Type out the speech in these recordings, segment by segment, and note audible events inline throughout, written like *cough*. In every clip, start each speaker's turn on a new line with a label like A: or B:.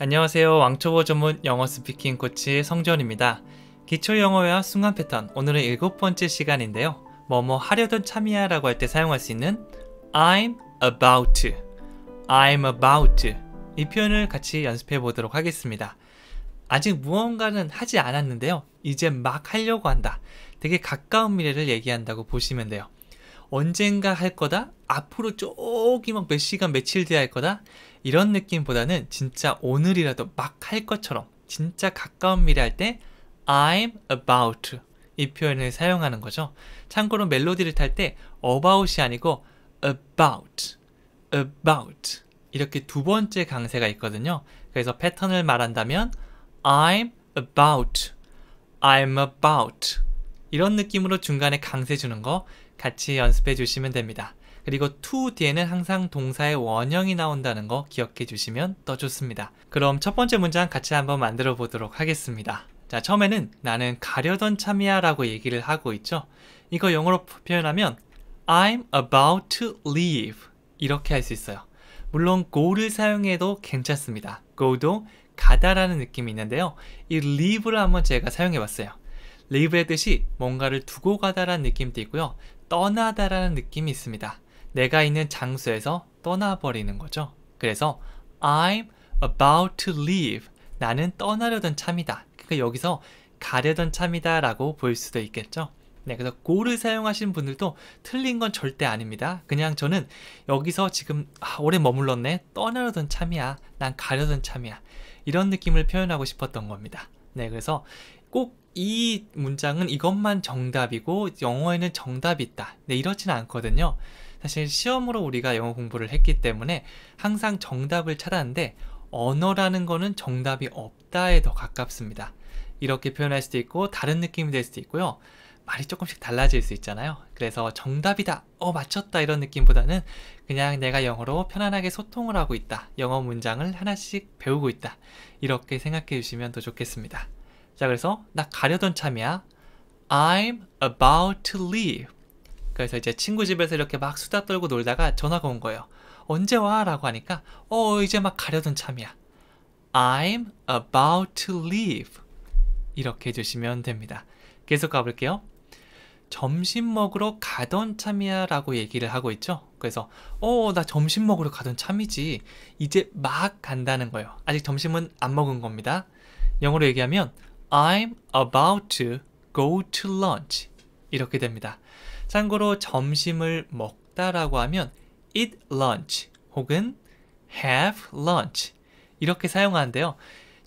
A: 안녕하세요. 왕초보 전문 영어 스피킹 코치 성전입니다. 기초 영어와 순간 패턴 오늘은 일곱 번째 시간인데요. 뭐뭐 뭐 하려던 참이야 라고 할 때 사용할 수 있는 I'm about to, I'm about to 이 표현을 같이 연습해 보도록 하겠습니다. 아직 무언가는 하지 않았는데요. 이제 막 하려고 한다. 되게 가까운 미래를 얘기한다고 보시면 돼요. 언젠가 할 거다 앞으로 쪼기막 몇 시간 며칠 뒤에 할 거다 이런 느낌보다는 진짜 오늘이라도 막 할 것처럼 진짜 가까운 미래 할 때 I'm about 이 표현을 사용하는 거죠. 참고로 멜로디를 탈 때 about이 아니고 about, about 이렇게 두 번째 강세가 있거든요. 그래서 패턴을 말한다면 I'm about, I'm about 이런 느낌으로 중간에 강세 주는 거 같이 연습해 주시면 됩니다. 그리고 to 뒤에는 항상 동사의 원형이 나온다는 거 기억해 주시면 더 좋습니다. 그럼 첫 번째 문장 같이 한번 만들어 보도록 하겠습니다. 자, 처음에는 나는 가려던 참이야 라고 얘기를 하고 있죠. 이거 영어로 표현하면 I'm about to leave 이렇게 할 수 있어요. 물론 go를 사용해도 괜찮습니다. go도 가다라는 느낌이 있는데요. 이 leave를 한번 제가 사용해 봤어요. leave의 뜻이 뭔가를 두고 가다라는 느낌도 있고요. 떠나다라는 느낌이 있습니다. 내가 있는 장소에서 떠나버리는 거죠. 그래서 I'm about to leave. 나는 떠나려던 참이다. 그러니까 여기서 가려던 참이다 라고 볼 수도 있겠죠. 네, 그래서 고를 사용하신 분들도 틀린 건 절대 아닙니다. 그냥 저는 여기서 지금 아, 오래 머물렀네. 떠나려던 참이야. 난 가려던 참이야. 이런 느낌을 표현하고 싶었던 겁니다. 네, 그래서 꼭이 문장은 이것만 정답이고 영어에는 정답이 있다. 네, 이렇지는 않거든요. 사실 시험으로 우리가 영어 공부를 했기 때문에 항상 정답을 찾았는데 언어라는 거는 정답이 없다에 더 가깝습니다. 이렇게 표현할 수도 있고 다른 느낌이 될 수도 있고요. 말이 조금씩 달라질 수 있잖아요. 그래서 정답이다, 어 맞췄다 이런 느낌보다는 그냥 내가 영어로 편안하게 소통을 하고 있다. 영어 문장을 하나씩 배우고 있다. 이렇게 생각해 주시면 더 좋겠습니다. 자 그래서 나 가려던 참이야 I'm about to leave 그래서 이제 친구 집에서 이렇게 막 수다 떨고 놀다가 전화가 온 거예요 언제 와? 라고 하니까 어 이제 막 가려던 참이야 I'm about to leave 이렇게 해주시면 됩니다 계속 가볼게요 점심 먹으러 가던 참이야 라고 얘기를 하고 있죠 그래서 어 나 점심 먹으러 가던 참이지 이제 막 간다는 거예요 아직 점심은 안 먹은 겁니다 영어로 얘기하면 I'm about to go to lunch. 이렇게 됩니다. 참고로 점심을 먹다라고 하면 eat lunch 혹은 have lunch 이렇게 사용하는데요.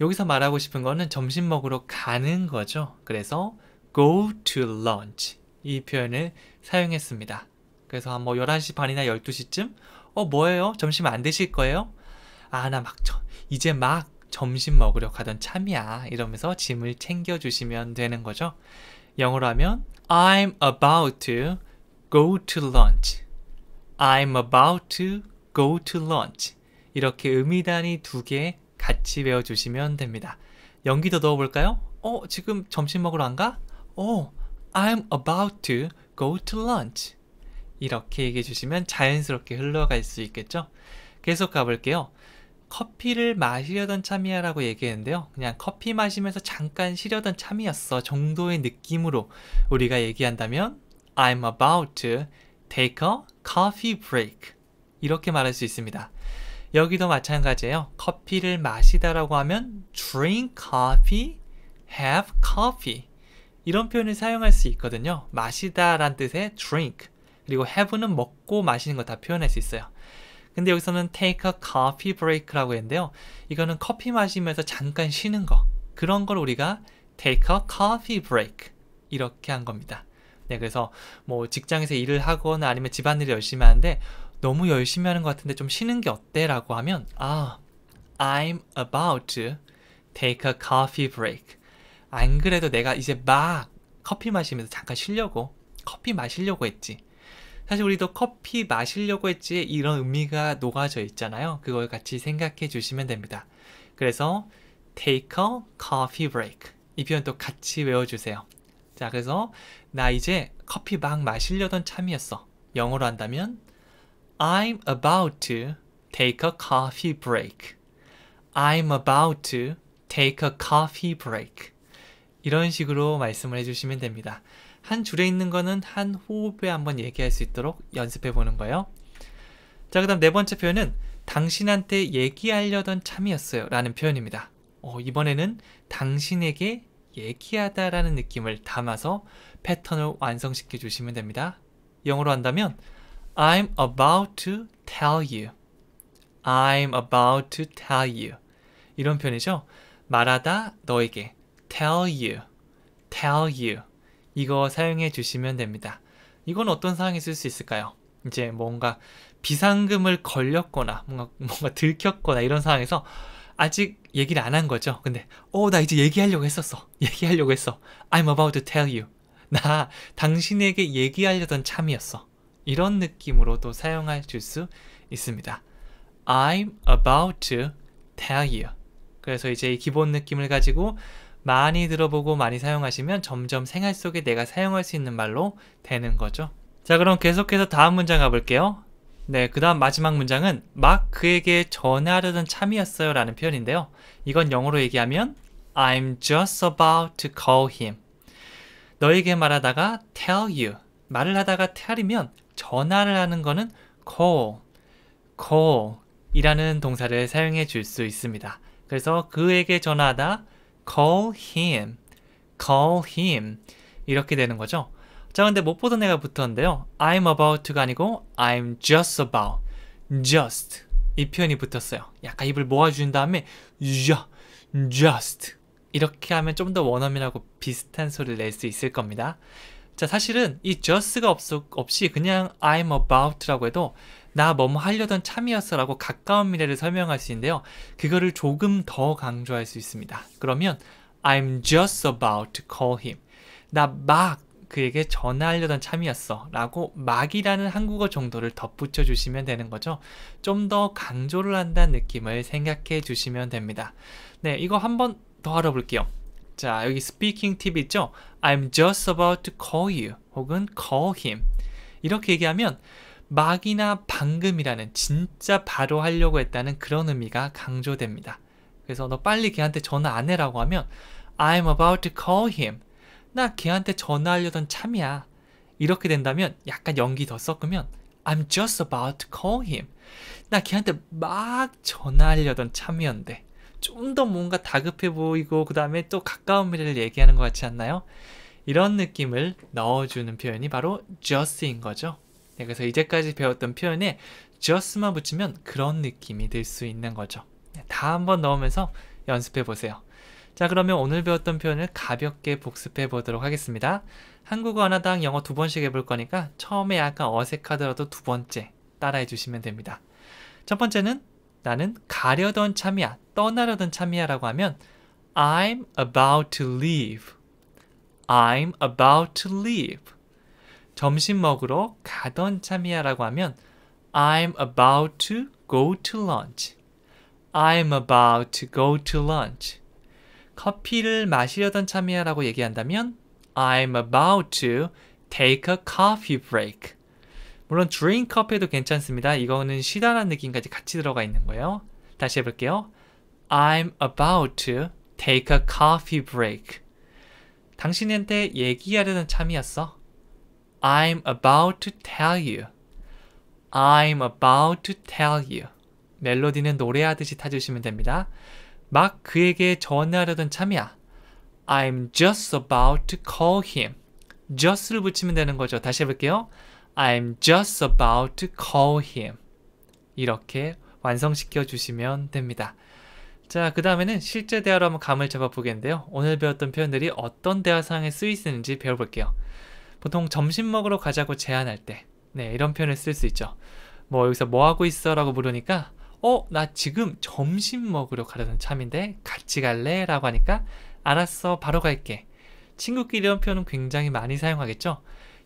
A: 여기서 말하고 싶은 거는 점심 먹으러 가는 거죠. 그래서 go to lunch 이 표현을 사용했습니다. 그래서 한 뭐 11시 반이나 12시쯤 어 뭐예요? 점심 안 드실 거예요? 아 나막 이제 막 점심 먹으려 가던 참이야 이러면서 짐을 챙겨주시면 되는 거죠. 영어로 하면 I'm about to go to lunch. I'm about to go to lunch. 이렇게 의미단이 두개 같이 외워주시면 됩니다. 연기 도 넣어볼까요? 어, 지금 점심 먹으러 안 가? 어, I'm about to go to lunch. 이렇게 얘기해 주시면 자연스럽게 흘러갈 수 있겠죠? 계속 가볼게요. 커피를 마시려던 참이야라고 얘기했는데요. 그냥 커피 마시면서 잠깐 쉬려던 참이었어 정도의 느낌으로 우리가 얘기한다면 I'm about to take a coffee break 이렇게 말할 수 있습니다. 여기도 마찬가지예요. 커피를 마시다라고 하면 drink coffee, have coffee 이런 표현을 사용할 수 있거든요. 마시다란 뜻의 drink 그리고 have는 먹고 마시는 거 다 표현할 수 있어요. 근데 여기서는 take a coffee break라고 했는데요. 이거는 커피 마시면서 잠깐 쉬는 거. 그런 걸 우리가 take a coffee break 이렇게 한 겁니다. 네, 그래서 뭐 직장에서 일을 하거나 아니면 집안일을 열심히 하는데 너무 열심히 하는 것 같은데 좀 쉬는 게 어때라고 하면 아, I'm about to take a coffee break. 안 그래도 내가 이제 막 커피 마시면서 잠깐 쉬려고 커피 마시려고 했지. 사실 우리도 커피 마시려고 했지 이런 의미가 녹아져 있잖아요. 그걸 같이 생각해 주시면 됩니다. 그래서 take a coffee break 이 표현도 같이 외워주세요. 자, 그래서 나 이제 커피 막 마시려던 참이었어. 영어로 한다면 I'm about to take a coffee break. I'm about to take a coffee break. 이런 식으로 말씀을 해주시면 됩니다. 한 줄에 있는 거는 한 호흡에 한번 얘기할 수 있도록 연습해 보는 거예요. 자, 그 다음 네 번째 표현은 당신한테 얘기하려던 참이었어요. 라는 표현입니다. 어, 이번에는 당신에게 얘기하다 라는 느낌을 담아서 패턴을 완성시켜 주시면 됩니다. 영어로 한다면 I'm about to tell you. I'm about to tell you. 이런 표현이죠. 말하다 너에게 tell you, tell you. 이거 사용해 주시면 됩니다. 이건 어떤 상황에 쓸 수 있을까요? 이제 뭔가 비상금을 걸렸거나 뭔가 뭔가 들켰거나 이런 상황에서 아직 얘기를 안 한 거죠. 근데 어나 이제 얘기하려고 했었어. 얘기하려고 했어. I'm about to tell you. 나 당신에게 얘기하려던 참이었어. 이런 느낌으로도 사용할 수 있습니다. I'm about to tell you. 그래서 이제 이 기본 느낌을 가지고 많이 들어보고 많이 사용하시면 점점 생활 속에 내가 사용할 수 있는 말로 되는 거죠. 자 그럼 계속해서 다음 문장 가볼게요. 네, 그 다음 마지막 문장은 막 그에게 전화하려던 참이었어요 라는 표현인데요. 이건 영어로 얘기하면 I'm just about to call him. 너에게 말하다가 tell you. 말을 하다가 tell이면 전화를 하는 거는 call, call 이라는 동사를 사용해 줄 수 있습니다. 그래서 그에게 전화하다 call him, call him 이렇게 되는 거죠. 자, 근데 못 보던 애가 붙었는데요. I'm about to가 아니고 I'm just about, just 이 표현이 붙었어요. 약간 입을 모아준 다음에 just, just 이렇게 하면 좀 더 원어민하고 비슷한 소리를 낼 수 있을 겁니다. 자, 사실은 이 just가 없, 없이 그냥 I'm about라고 해도 나 뭐뭐 하려던 참이었어라고 가까운 미래를 설명할 수 있는데요. 그거를 조금 더 강조할 수 있습니다. 그러면 I'm just about to call him. 나 막 그에게 전화하려던 참이었어. 라고 막이라는 한국어 정도를 덧붙여 주시면 되는 거죠. 좀 더 강조를 한다는 느낌을 생각해 주시면 됩니다. 네, 이거 한 번 더 알아볼게요. 자, 여기 스피킹 팁 있죠? I'm just about to call you 혹은 call him. 이렇게 얘기하면 막이나 방금이라는 진짜 바로 하려고 했다는 그런 의미가 강조됩니다. 그래서 너 빨리 걔한테 전화 안 해라고 하면 I'm about to call him. 나 걔한테 전화하려던 참이야. 이렇게 된다면 약간 연기 더 섞으면 I'm just about to call him. 나 걔한테 막 전화하려던 참이었는데 좀 더 뭔가 다급해 보이고 그 다음에 또 가까운 미래를 얘기하는 것 같지 않나요? 이런 느낌을 넣어주는 표현이 바로 just인 거죠. 예, 그래서 이제까지 배웠던 표현에 just만 붙이면 그런 느낌이 들 수 있는 거죠. 예, 다 한번 넣으면서 연습해 보세요. 자 그러면 오늘 배웠던 표현을 가볍게 복습해 보도록 하겠습니다. 한국어 하나당 영어 두 번씩 해볼 거니까 처음에 약간 어색하더라도 두 번째 따라해 주시면 됩니다. 첫 번째는 나는 가려던 참이야, 떠나려던 참이야 라고 하면 I'm about to leave. I'm about to leave. 점심 먹으러 가던 참이야라고 하면 I'm about to go to lunch. I'm about to go to lunch. 커피를 마시려던 참이야라고 얘기한다면 I'm about to take a coffee break. 물론 drink 커피도 괜찮습니다. 이거는 쉬다라는 느낌까지 같이 들어가 있는 거예요. 다시 해볼게요. I'm about to take a coffee break. 당신한테 얘기하려던 참이었어. I'm about to tell you. I'm about to tell you. 멜로디는 노래하듯이 타주시면 됩니다. 막 그에게 전화하려던 참이야. I'm just about to call him. just를 붙이면 되는 거죠. 다시 해볼게요. I'm just about to call him. 이렇게 완성시켜 주시면 됩니다. 자, 그 다음에는 실제 대화로 한번 감을 잡아보겠는데요. 오늘 배웠던 표현들이 어떤 대화 상황에 쓰이는지 배워볼게요. 보통 점심 먹으러 가자고 제안할 때 네, 이런 표현을 쓸 수 있죠. 뭐 여기서 뭐 하고 있어? 라고 물으니까 어, 나 지금 점심 먹으러 가려는 참인데 같이 갈래? 라고 하니까 알았어, 바로 갈게. 친구끼리 이런 표현은 굉장히 많이 사용하겠죠?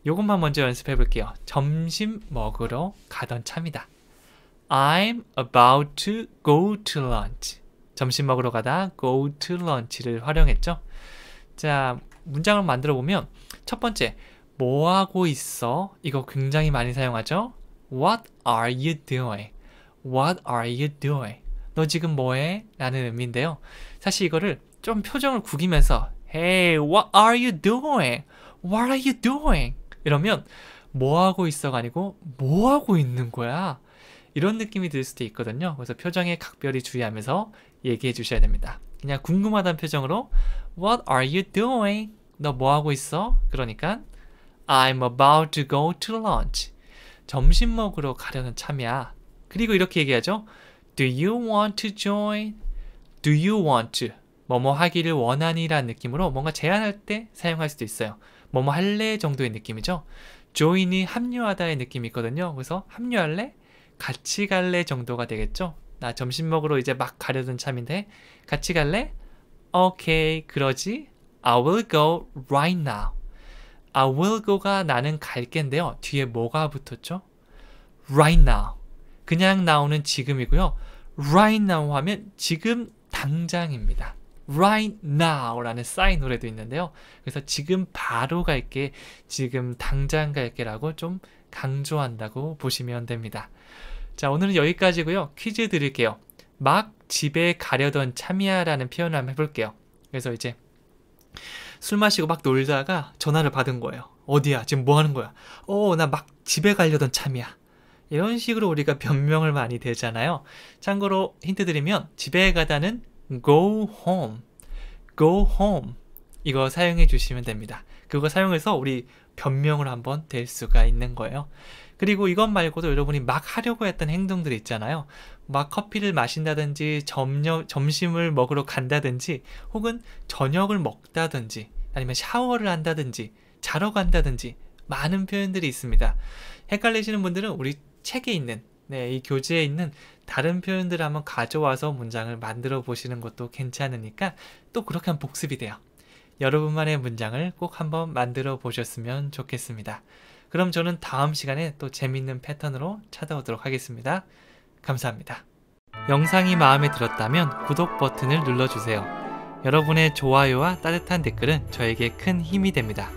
A: 이것만 먼저 연습해 볼게요. 점심 먹으러 가던 참이다. I'm about to go to lunch. 점심 먹으러 가다 go to lunch를 활용했죠. 자, 문장을 만들어 보면 첫 번째, 뭐하고 있어? 이거 굉장히 많이 사용하죠? What are you doing? What are you doing? 너 지금 뭐해? 라는 의미인데요. 사실 이거를 좀 표정을 구기면서 Hey, what are you doing? What are you doing? 이러면 뭐하고 있어가 아니고 뭐하고 있는 거야? 이런 느낌이 들 수도 있거든요. 그래서 표정에 각별히 주의하면서 얘기해 주셔야 됩니다. 그냥 궁금하다는 표정으로 What are you doing? 너 뭐하고 있어? 그러니까 I'm about to go to lunch. 점심 먹으러 가려는 참이야. 그리고 이렇게 얘기하죠. Do you want to join? Do you want to? 뭐뭐 하기를 원하니라는 느낌으로 뭔가 제안할 때 사용할 수도 있어요. 뭐뭐 할래 정도의 느낌이죠. join이 합류하다의 느낌이 있거든요. 그래서 합류할래? 같이 갈래 정도가 되겠죠. 나 점심 먹으러 이제 막가려는 참인데 같이 갈래? 오케이, okay, 그러지. I will go right now. I will go가 나는 갈게인데요. 뒤에 뭐가 붙었죠? Right now. 그냥 나오는 지금이고요. Right now 하면 지금 당장입니다. Right now라는 싸이 노래도 있는데요. 그래서 지금 바로 갈게, 지금 당장 갈게라고 좀 강조한다고 보시면 됩니다. 자, 오늘은 여기까지고요. 퀴즈 드릴게요. 막 집에 가려던 참이야라는 표현을 한번 해볼게요. 그래서 이제 술 마시고 막 놀다가 전화를 받은 거예요. 어디야? 지금 뭐 하는 거야? 어, 나 막 집에 가려던 참이야. 이런 식으로 우리가 *laughs* 변명을 많이 대잖아요. 참고로 힌트 드리면 집에 가다는 go home, go home 이거 사용해 주시면 됩니다. 그거 사용해서 우리 변명을 한번 될 수가 있는 거예요. 그리고 이것 말고도 여러분이 막 하려고 했던 행동들 이 있잖아요. 막 커피를 마신다든지 점여, 점심을 먹으러 간다든지 혹은 저녁을 먹다든지 아니면 샤워를 한다든지 자러 간다든지 많은 표현들이 있습니다. 헷갈리시는 분들은 우리 책에 있는 네, 이 교재에 있는 다른 표현들을 한번 가져와서 문장을 만들어 보시는 것도 괜찮으니까 또 그렇게 한 복습이 돼요. 여러분만의 문장을 꼭 한번 만들어 보셨으면 좋겠습니다. 그럼 저는 다음 시간에 또 재밌는 패턴으로 찾아오도록 하겠습니다. 감사합니다. 영상이 마음에 들었다면 구독 버튼을 눌러주세요. 여러분의 좋아요와 따뜻한 댓글은 저에게 큰 힘이 됩니다.